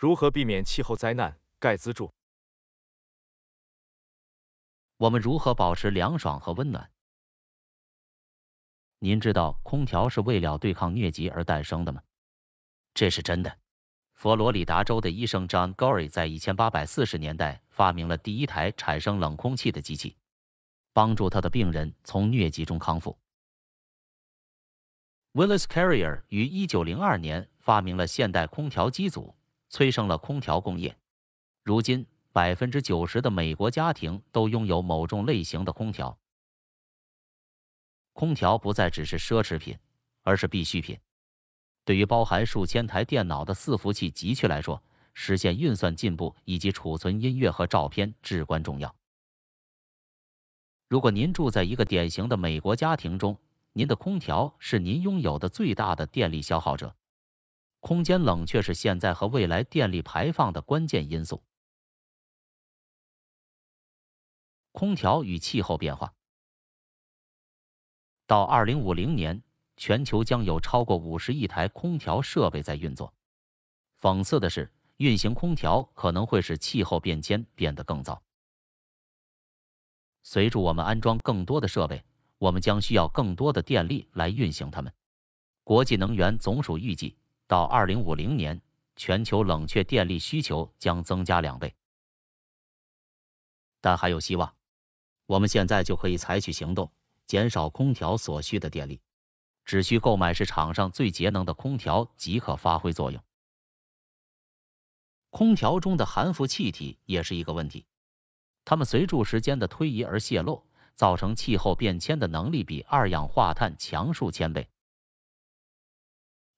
如何避免气候灾难？盖茨著。我们如何保持凉爽和温暖？您知道空调是为了对抗疟疾而诞生的吗？这是真的。佛罗里达州的医生 John g o r r e 在1840年代发明了第一台产生冷空气的机器，帮助他的病人从疟疾中康复。Willis Carrier 于1902年发明了现代空调机组。催生了空调工业。如今，百分之九十的美国家庭都拥有某种类型的空调。空调不再只是奢侈品，而是必需品。对于包含数千台电脑的伺服器集群来说，实现运算进步以及储存音乐和照片至关重要。如果您住在一个典型的美国家庭中，您的空调是您拥有的最大的电力消耗者。空间冷却是现在和未来电力排放的关键因素。空调与气候变化。到2050年，全球将有超过50亿台空调设备在运作。讽刺的是，运行空调可能会使气候变迁变得更糟。随着我们安装更多的设备，我们将需要更多的电力来运行它们。国际能源总署预计。到2050年，全球冷却电力需求将增加两倍，但还有希望。我们现在就可以采取行动，减少空调所需的电力，只需购买市场上最节能的空调即可发挥作用。空调中的含氟气体也是一个问题，它们随住时间的推移而泄漏，造成气候变迁的能力比二氧化碳强数千倍。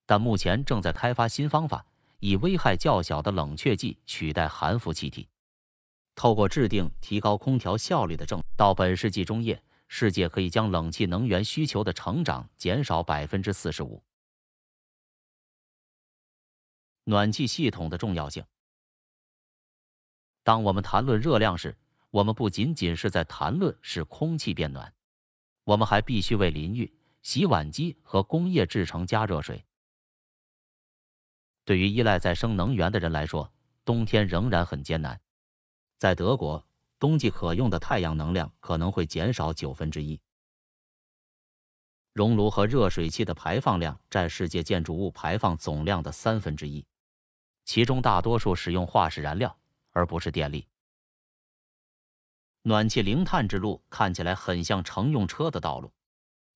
但目前正在开发新方法，以危害较小的冷却剂取代含氟气体。透过制定提高空调效率的政，到本世纪中叶，世界可以将冷气能源需求的成长减少百分之四十五。暖气系统的重要性。当我们谈论热量时，我们不仅仅是在谈论使空气变暖，我们还必须为淋浴、洗碗机和工业制成加热水。对于依赖再生能源的人来说，冬天仍然很艰难。在德国，冬季可用的太阳能量可能会减少九分之一。熔炉和热水器的排放量占世界建筑物排放总量的三分之一，其中大多数使用化石燃料而不是电力。暖气零碳之路看起来很像乘用车的道路。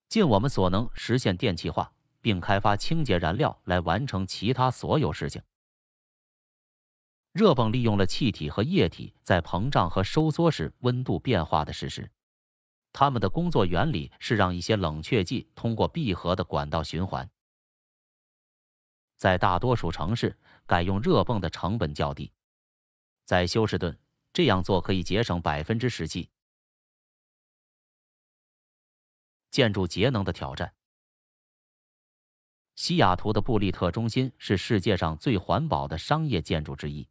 尽我们所能实现电气化。并开发清洁燃料来完成其他所有事情。热泵利用了气体和液体在膨胀和收缩时温度变化的事实。它们的工作原理是让一些冷却剂通过闭合的管道循环。在大多数城市，改用热泵的成本较低。在休斯顿，这样做可以节省百分之十七。建筑节能的挑战。西雅图的布利特中心是世界上最环保的商业建筑之一，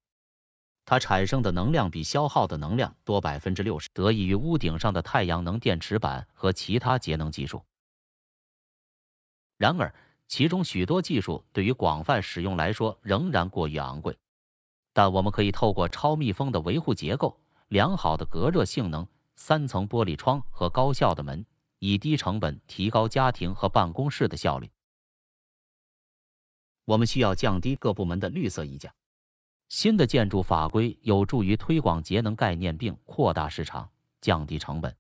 它产生的能量比消耗的能量多百分之六十，得益于屋顶上的太阳能电池板和其他节能技术。然而，其中许多技术对于广泛使用来说仍然过于昂贵。但我们可以透过超密封的维护结构、良好的隔热性能、三层玻璃窗和高效的门，以低成本提高家庭和办公室的效率。我们需要降低各部门的绿色溢价。新的建筑法规有助于推广节能概念，并扩大市场，降低成本。